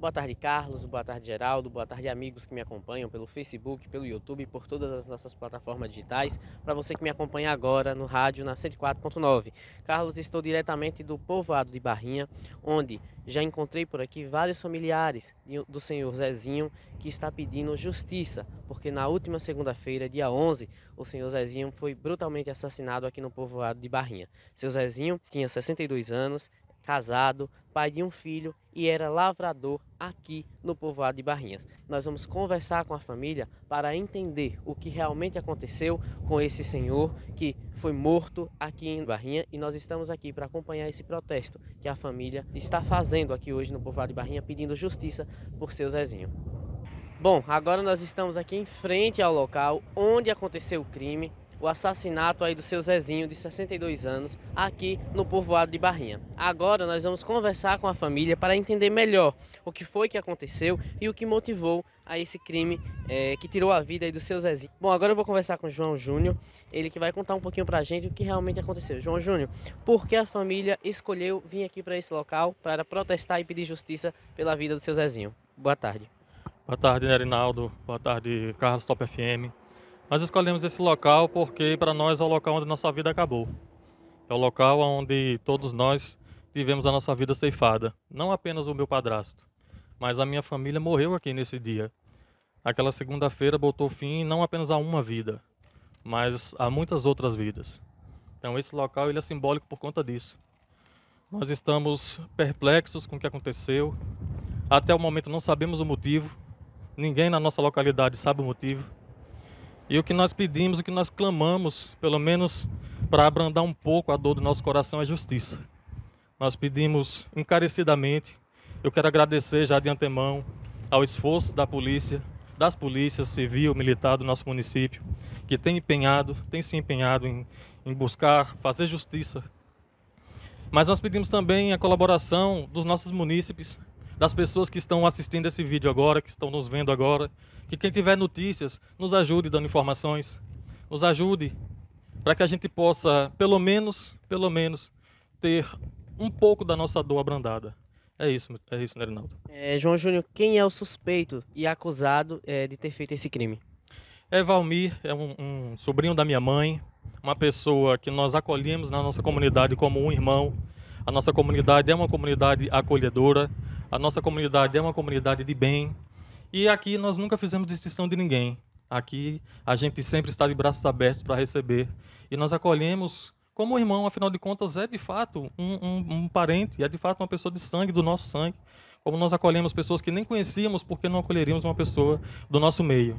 Boa tarde, Carlos. Boa tarde, Geraldo. Boa tarde, amigos que me acompanham pelo Facebook, pelo YouTube, por todas as nossas plataformas digitais. Para você que me acompanha agora no rádio na 104.9. Carlos, estou diretamente do povoado de Barrinha, onde já encontrei por aqui vários familiares do senhor Zezinho que está pedindo justiça, porque na última segunda-feira, dia 11, o senhor Zezinho foi brutalmente assassinado aqui no povoado de Barrinha. Seu Zezinho tinha 62 anos, casado, pai de um filho e era lavrador aqui no povoado de Barrinhas. Nós vamos conversar com a família para entender o que realmente aconteceu com esse senhor que foi morto aqui em Barrinha e nós estamos aqui para acompanhar esse protesto que a família está fazendo aqui hoje no povoado de Barrinha pedindo justiça por seu Zezinho. Bom, agora nós estamos aqui em frente ao local onde aconteceu o crime o assassinato aí do seu Zezinho, de 62 anos, aqui no povoado de Barrinha. Agora nós vamos conversar com a família para entender melhor o que foi que aconteceu e o que motivou a esse crime é, que tirou a vida aí do seu Zezinho. Bom, agora eu vou conversar com o João Júnior, ele que vai contar um pouquinho pra gente o que realmente aconteceu. João Júnior, por que a família escolheu vir aqui para esse local para protestar e pedir justiça pela vida do seu Zezinho? Boa tarde. Boa tarde, Nerinaldo. Boa tarde, Carlos Top FM. Nós escolhemos esse local porque para nós é o local onde nossa vida acabou. É o local onde todos nós tivemos a nossa vida ceifada. Não apenas o meu padrasto, mas a minha família morreu aqui nesse dia. Aquela segunda-feira botou fim não apenas a uma vida, mas a muitas outras vidas. Então esse local ele é simbólico por conta disso. Nós estamos perplexos com o que aconteceu. Até o momento não sabemos o motivo. Ninguém na nossa localidade sabe o motivo. E o que nós pedimos, o que nós clamamos, pelo menos para abrandar um pouco a dor do nosso coração, é justiça. Nós pedimos encarecidamente, eu quero agradecer já de antemão ao esforço da polícia, das polícias civil, militar do nosso município, que tem empenhado, tem se empenhado em, em buscar fazer justiça. Mas nós pedimos também a colaboração dos nossos munícipes, das pessoas que estão assistindo esse vídeo agora, que estão nos vendo agora, que quem tiver notícias nos ajude dando informações, nos ajude para que a gente possa, pelo menos, pelo menos, ter um pouco da nossa dor abrandada. É isso, é isso, Nerinaldo. É, João Júnior, quem é o suspeito e acusado é, de ter feito esse crime? É Valmir, é um, um, sobrinho da minha mãe, uma pessoa que nós acolhemos na nossa comunidade como um irmão. A nossa comunidade é uma comunidade acolhedora, a nossa comunidade é uma comunidade de bem. E aqui nós nunca fizemos distinção de ninguém. Aqui a gente sempre está de braços abertos para receber. E nós acolhemos como irmão, afinal de contas, é de fato um, um, um, parente, é de fato uma pessoa de sangue, do nosso sangue. Como nós acolhemos pessoas que nem conhecíamos, porque não acolheríamos uma pessoa do nosso meio.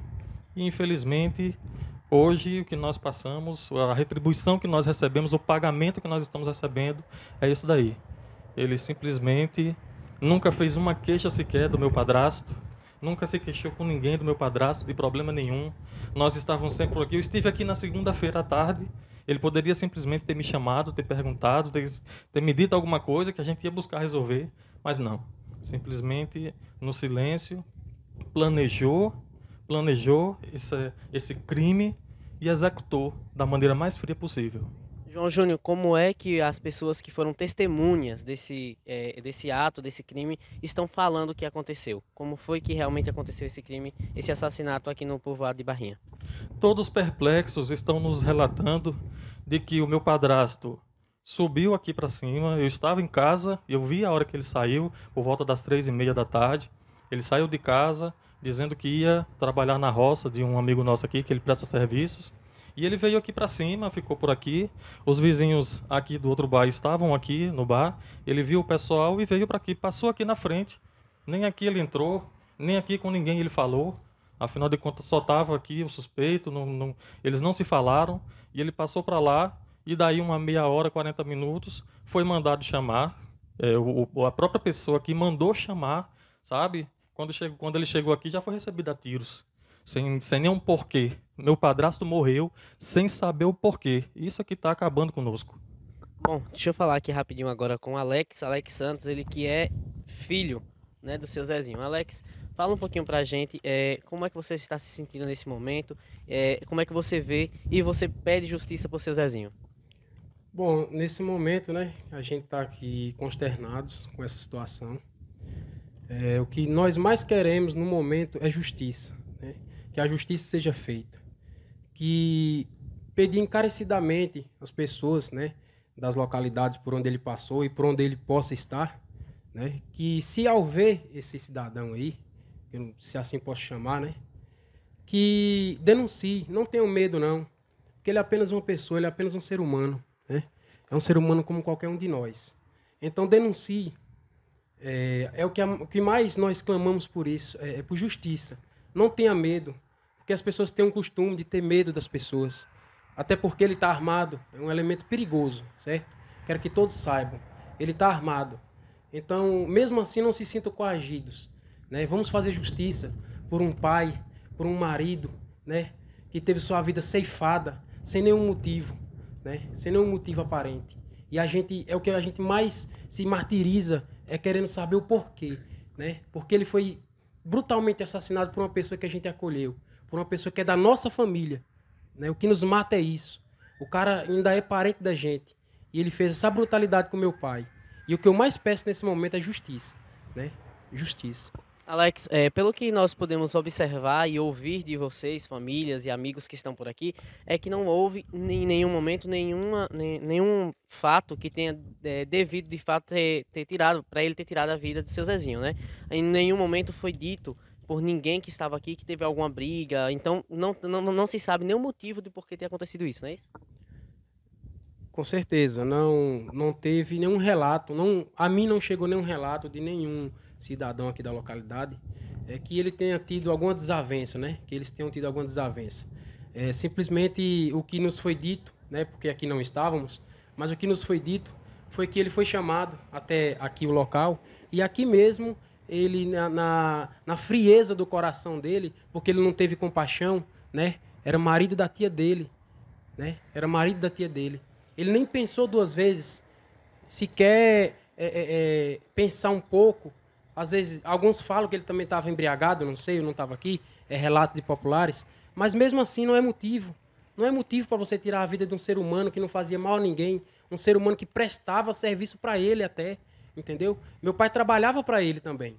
E, infelizmente, hoje o que nós passamos, a retribuição que nós recebemos, o pagamento que nós estamos recebendo, é isso daí. Ele simplesmente nunca fez uma queixa sequer do meu padrasto, nunca se queixou com ninguém do meu padrasto, de problema nenhum. Nós estávamos sempre por aqui. Eu estive aqui na segunda-feira à tarde. Ele poderia simplesmente ter me chamado, ter perguntado, ter, ter me dito alguma coisa que a gente ia buscar resolver, mas não. Simplesmente no silêncio planejou, planejou esse, esse crime e executou da maneira mais fria possível. João Júnior, como é que as pessoas que foram testemunhas desse, é, desse ato, desse crime, estão falando o que aconteceu? Como foi que realmente aconteceu esse crime, esse assassinato aqui no povoado de Barrinha? Todos perplexos estão nos relatando de que o meu padrasto subiu aqui para cima. Eu estava em casa, eu vi a hora que ele saiu, por volta das três e meia da tarde. Ele saiu de casa dizendo que ia trabalhar na roça de um amigo nosso aqui, que ele presta serviços. E ele veio aqui para cima, ficou por aqui. Os vizinhos aqui do outro bar estavam aqui no bar. Ele viu o pessoal e veio para aqui, passou aqui na frente. Nem aqui ele entrou, nem aqui com ninguém ele falou. Afinal de contas, só estava aqui o suspeito, não, não, eles não se falaram. E ele passou para lá, e daí, uma meia hora, 40 minutos, foi mandado chamar. É, o, a própria pessoa que mandou chamar, sabe? Quando, chegou, quando ele chegou aqui, já foi recebido a tiros sem, sem nenhum porquê. Meu padrasto morreu sem saber o porquê. Isso aqui está acabando conosco. Bom, deixa eu falar aqui rapidinho agora com o Alex, Alex Santos, ele que é filho né, do seu Zezinho. Alex, fala um pouquinho pra gente é, como é que você está se sentindo nesse momento, é, como é que você vê e você pede justiça pro seu Zezinho. Bom, nesse momento, né, a gente está aqui consternados com essa situação. É, o que nós mais queremos no momento é justiça. Né? que a justiça seja feita. Que pedir encarecidamente às pessoas, né, das localidades por onde ele passou e por onde ele possa estar, né, que se ao ver esse cidadão aí, se assim posso chamar, né, que denuncie, não tenham medo não, porque ele é apenas uma pessoa, ele é apenas um ser humano, né, é um ser humano como qualquer um de nós. Então denuncie, é, é o, que, que mais nós clamamos por isso, é, é por justiça não tenha medo, porque as pessoas têm um costume de ter medo das pessoas. Até porque ele está armado, é um elemento perigoso, certo? Quero que todos saibam. Ele está armado. Então, mesmo assim, não se sintam coagidos. Né? Vamos fazer justiça por um pai, por um marido, né? que teve sua vida ceifada, sem nenhum motivo, né? sem nenhum motivo aparente. E a gente é o que a gente mais se martiriza é querendo saber o porquê, né? Porque ele foi brutalmente assassinado por uma pessoa que a gente acolheu, por uma pessoa que é da nossa família. Né? O que nos mata é isso. O cara ainda é parente da gente. E ele fez essa brutalidade com meu pai. E o que eu mais peço nesse momento é justiça. Né? Justiça. Alex, é, pelo que nós podemos observar e ouvir de vocês, famílias e amigos que estão por aqui, é que não houve em nenhum momento nenhuma, nem, nenhum fato que tenha é, devido de fato ter, ter tirado, para ele ter tirado a vida de seu Zezinho, né? Em nenhum momento foi dito por ninguém que estava aqui que teve alguma briga, então não, não, não se sabe nenhum motivo de por que ter acontecido isso, não é isso? Com certeza, não, não teve nenhum relato, não, a mim não chegou nenhum relato de nenhum cidadão aqui da localidade, é que ele tenha tido alguma desavença, né? Que eles tenham tido alguma desavença. É, simplesmente o que nos foi dito, né? Porque aqui não estávamos, mas o que nos foi dito foi que ele foi chamado até aqui o local e aqui mesmo ele na, na, na frieza do coração dele, porque ele não teve compaixão, né? Era marido da tia dele, né? Era marido da tia dele. Ele nem pensou duas vezes, sequer é, é, é pensar um pouco às vezes, alguns falam que ele também estava embriagado, não sei, eu não estava aqui, é relato de populares. Mas mesmo assim, não é motivo. Não é motivo para você tirar a vida de um ser humano que não fazia mal a ninguém, um ser humano que prestava serviço para ele até, entendeu? Meu pai trabalhava para ele também.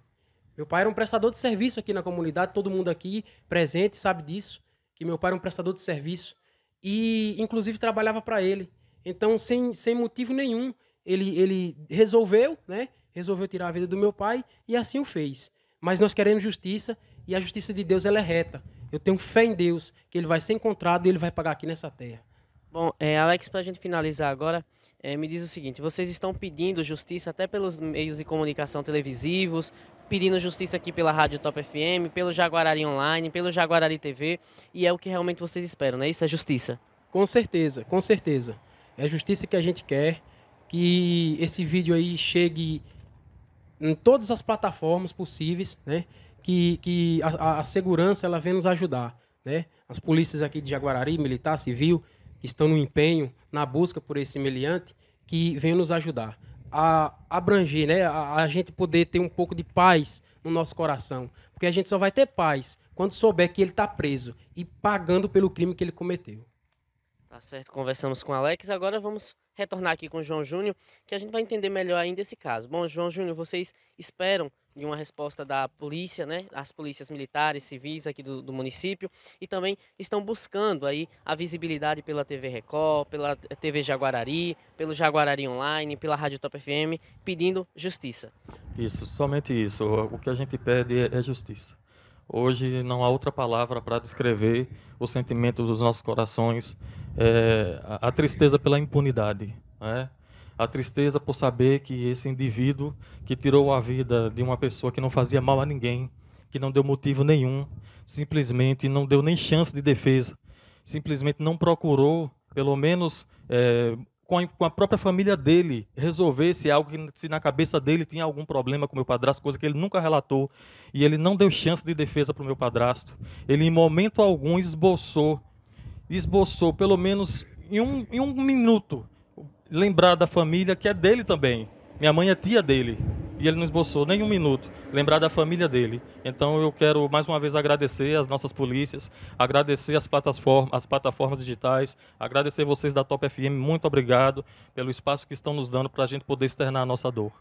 Meu pai era um prestador de serviço aqui na comunidade, todo mundo aqui presente sabe disso, que meu pai era um prestador de serviço e inclusive trabalhava para ele. Então, sem, sem motivo nenhum, ele, ele resolveu, né? resolveu tirar a vida do meu pai e assim o fez. Mas nós queremos justiça e a justiça de Deus ela é reta. Eu tenho fé em Deus que ele vai ser encontrado e ele vai pagar aqui nessa terra. Bom, é, Alex, para a gente finalizar agora, é, me diz o seguinte: vocês estão pedindo justiça até pelos meios de comunicação televisivos, pedindo justiça aqui pela Rádio Top FM, pelo Jaguarari Online, pelo Jaguarari TV, e é o que realmente vocês esperam, não é isso? É justiça. Com certeza, com certeza. É a justiça que a gente quer, que esse vídeo aí chegue em todas as plataformas possíveis, né? Que, que a, a segurança ela vem nos ajudar, né? As polícias aqui de Jaguarari, militar, civil, que estão no empenho, na busca por esse semelhante, que vem nos ajudar a abranger, né? A, a, gente poder ter um pouco de paz no nosso coração, porque a gente só vai ter paz quando souber que ele está preso e pagando pelo crime que ele cometeu. Tá certo, conversamos com o Alex, agora vamos retornar aqui com o João Júnior, que a gente vai entender melhor ainda esse caso. Bom, João Júnior, vocês esperam de uma resposta da polícia, né, as polícias militares, civis aqui do, do, município, e também estão buscando aí a visibilidade pela TV Record, pela TV Jaguarari, pelo Jaguarari Online, pela Rádio Top FM, pedindo justiça. Isso, somente isso. O que a gente pede é, é justiça. Hoje não há outra palavra para descrever o sentimento dos nossos corações é, a tristeza pela impunidade, né? a tristeza por saber que esse indivíduo que tirou a vida de uma pessoa que não fazia mal a ninguém, que não deu motivo nenhum, simplesmente não deu nem chance de defesa, simplesmente não procurou, pelo menos é, com, a, própria família dele, resolver se algo se na cabeça dele tinha algum problema com o meu padrasto, coisa que ele nunca relatou, e ele não deu chance de defesa para o meu padrasto. Ele em momento algum esboçou esboçou, pelo menos em um, em um minuto, lembrar da família que é dele também. Minha mãe é tia dele e ele não esboçou nem um minuto lembrar da família dele. Então eu quero mais uma vez agradecer às nossas polícias, agradecer as plataformas, as plataformas digitais, agradecer vocês da Top FM, muito obrigado pelo espaço que estão nos dando para a gente poder externar a nossa dor.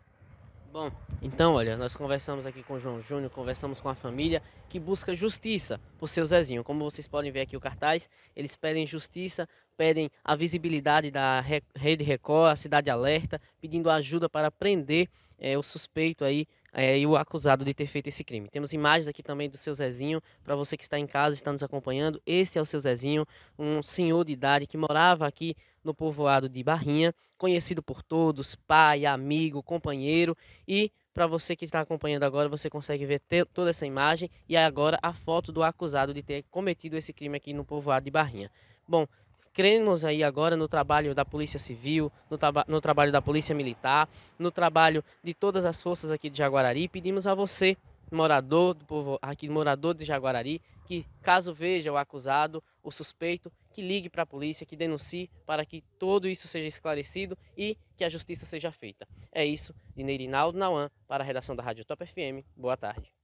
Bom, então olha, nós conversamos aqui com o João Júnior, conversamos com a família que busca justiça por seu Zezinho. Como vocês podem ver aqui o cartaz, eles pedem justiça, pedem a visibilidade da Rede Record, a Cidade Alerta, pedindo ajuda para prender é, o suspeito aí é, e o acusado de ter feito esse crime. Temos imagens aqui também do seu Zezinho, para você que está em casa, está nos acompanhando. Esse é o seu Zezinho, um senhor de idade que morava aqui no povoado de Barrinha, conhecido por todos, pai, amigo, companheiro. E para você que está acompanhando agora, você consegue ver toda essa imagem e agora a foto do acusado de ter cometido esse crime aqui no povoado de Barrinha. Bom, cremos aí agora no trabalho da Polícia Civil, no, no trabalho da Polícia Militar, no trabalho de todas as forças aqui de Jaguarari. Pedimos a você, morador do povo, aqui morador de Jaguarari, que caso veja o acusado, o suspeito, que ligue para a polícia, que denuncie, para que tudo isso seja esclarecido e que a justiça seja feita. É isso, de Neirinaldo Nauan, para a redação da Rádio Top FM. Boa tarde.